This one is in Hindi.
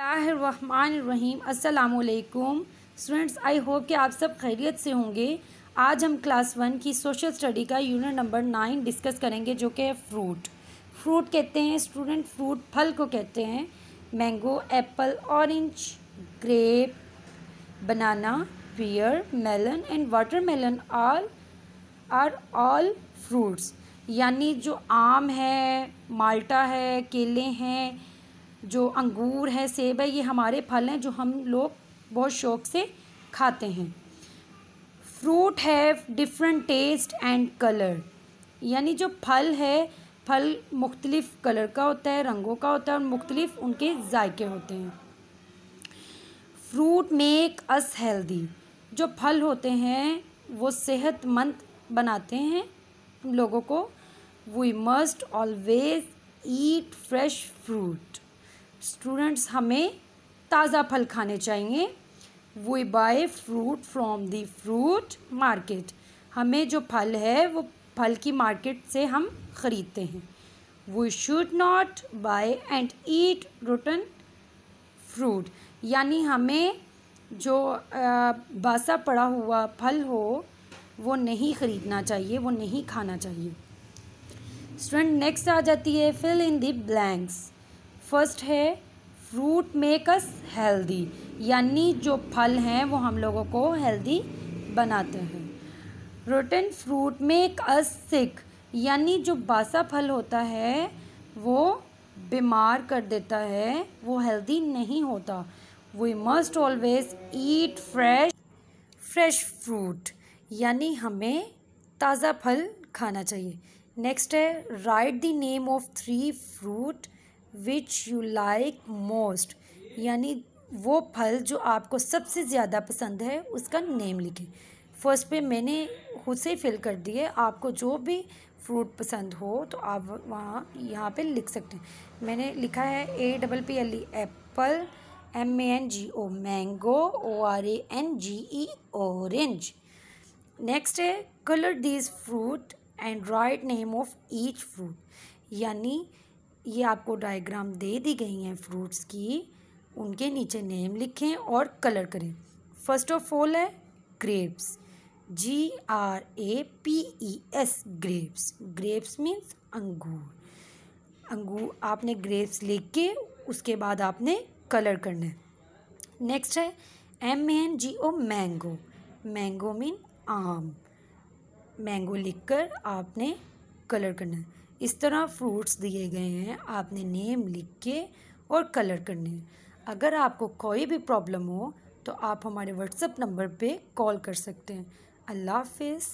रहीम अस्सलाम वालेकुम स्टूडेंट्स आई होप कि आप सब खैरियत से होंगे आज हम क्लास वन की सोशल स्टडी का यूनिट नंबर नाइन डिस्कस करेंगे जो कि है फ्रूट फ्रूट कहते हैं स्टूडेंट फ्रूट फल को कहते हैं mango apple orange grape banana pear melon and watermelon are are all fruits यानी जो आम है माल्टा है केले हैं जो अंगूर है सेब है ये हमारे फल हैं जो हम लोग बहुत शौक से खाते हैं fruit have different taste and colour यानी जो फल है फल मुख्तलिफ़ कलर का होता है रंगों का होता है और मुख्तलिफ़ उनके जायके होते हैं फ्रूट मेक अस हेल्दी जो फल होते हैं वो सेहतमंद बनाते हैं हम लोगों को we must always eat fresh fruit students हमें ताज़ा फल खाने चाहिए we buy fruit from the fruit market हमें जो फल है वो फल की मार्केट से हम ख़रीदते हैं we should not buy and eat rotten fruit यानी हमें जो बासा पड़ा हुआ फल हो वो नहीं ख़रीदना चाहिए वो नहीं खाना चाहिए स्टूडेंट नेक्स्ट आ जाती है fill in the blanks first है फ्रूट मेकस हेल्दी यानी जो फल हैं वो हम लोगों को हेल्दी बनाते हैं rotten fruit make us sick यानी जो बासा फल होता है वो बीमार कर देता है वो हेल्दी नहीं होता we must always eat fresh fresh fruit यानी हमें ताज़ा फल खाना चाहिए नेक्स्ट है write the name of three fruit which you like most यानी वो फल जो आपको सबसे ज़्यादा पसंद है उसका नेम लिखें फर्स्ट पे मैंने खुद से फिल कर दिए आपको जो भी फ्रूट पसंद हो तो आप वहाँ यहाँ पे लिख सकते हैं मैंने लिखा है A double P L E apple M A N G O mango O R A N G E orange next है colour this fruit and write name of each fruit यानी ये आपको डायग्राम दे दी गई हैं फ्रूट्स की उनके नीचे नेम लिखें और कलर करें फर्स्ट ऑफ ऑल है grapes G R A P E S grapes grapes means अंगूर अंगूर आपने ग्रेप्स लिख के उसके बाद आपने कलर करना है नेक्स्ट है M N G O mango mango mean आम मैंगो लिखकर आपने कलर करना है इस तरह फ्रूट्स दिए गए हैं आपने नेम लिख के और कलर करने अगर आपको कोई भी प्रॉब्लम हो तो आप हमारे व्हाट्सएप नंबर पे कॉल कर सकते हैं अल्लाह हाफिज़